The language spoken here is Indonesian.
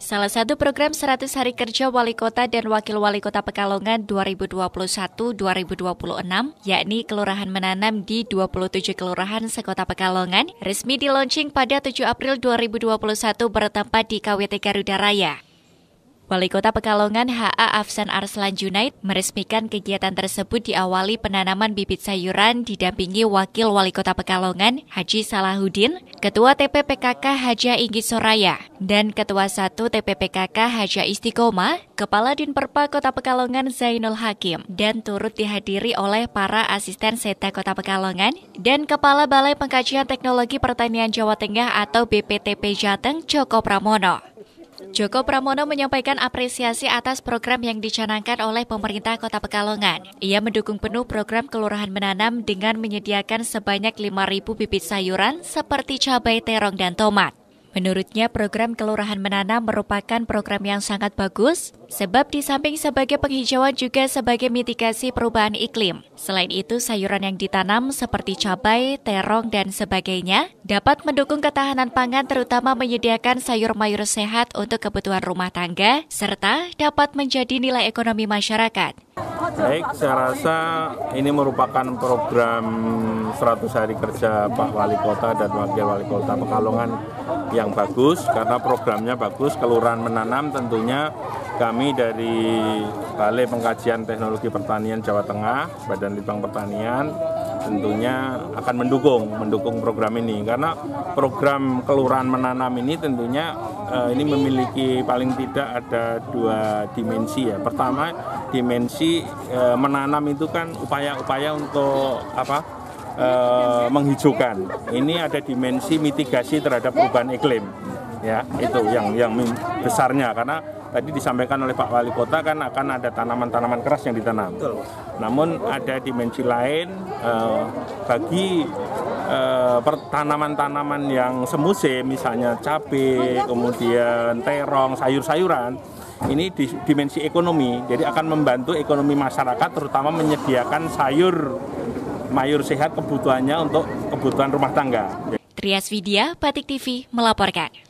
Salah satu program 100 Hari Kerja Wali Kota dan Wakil Wali Kota Pekalongan 2021-2026, yakni Kelurahan Menanam di 27 Kelurahan Sekota Pekalongan, resmi diluncing pada 7 April 2021 bertempat di KWT Garuda Raya. Wali Kota Pekalongan HA Afsan Arslan Junaid meresmikan kegiatan tersebut diawali penanaman bibit sayuran didampingi Wakil Wali Kota Pekalongan Haji Salahuddin, Ketua TPPKK Haja Inggi Soraya, dan Ketua 1 TPPKK Haja Istiqomah, Kepala Dinperpa Kota Pekalongan Zainul Hakim, dan turut dihadiri oleh para asisten Seta Kota Pekalongan dan Kepala Balai Pengkajian Teknologi Pertanian Jawa Tengah atau BPTP Jateng Joko Pramono. Joko Pramono menyampaikan apresiasi atas program yang dicanangkan oleh pemerintah Kota Pekalongan. Ia mendukung penuh program Kelurahan Menanam dengan menyediakan sebanyak 5.000 bibit sayuran seperti cabai terong dan tomat. Menurutnya program Kelurahan Menanam merupakan program yang sangat bagus sebab di samping sebagai penghijauan juga sebagai mitigasi perubahan iklim. Selain itu sayuran yang ditanam seperti cabai, terong dan sebagainya dapat mendukung ketahanan pangan terutama menyediakan sayur mayur sehat untuk kebutuhan rumah tangga serta dapat menjadi nilai ekonomi masyarakat. Baik, saya rasa ini merupakan program 100 hari kerja Pak Wali Kota dan Wakil Wali Kota Pekalongan yang bagus karena programnya bagus. Kelurahan menanam tentunya kami dari Balai Pengkajian Teknologi Pertanian Jawa Tengah, Badan Litbang Pertanian tentunya akan mendukung mendukung program ini karena program kelurahan menanam ini tentunya uh, ini memiliki paling tidak ada dua dimensi ya pertama dimensi uh, menanam itu kan upaya-upaya untuk apa uh, menghijaukan ini ada dimensi mitigasi terhadap perubahan iklim ya itu yang yang besarnya karena tadi disampaikan oleh Pak Wali Kota kan akan ada tanaman-tanaman keras yang ditanam. Betul. Namun ada dimensi lain eh, bagi eh, tanaman-tanaman yang semusim misalnya cabai, kemudian terong, sayur-sayuran ini di dimensi ekonomi. Jadi akan membantu ekonomi masyarakat terutama menyediakan sayur mayur sehat kebutuhannya untuk kebutuhan rumah tangga. Trias Vidya, Batik TV melaporkan.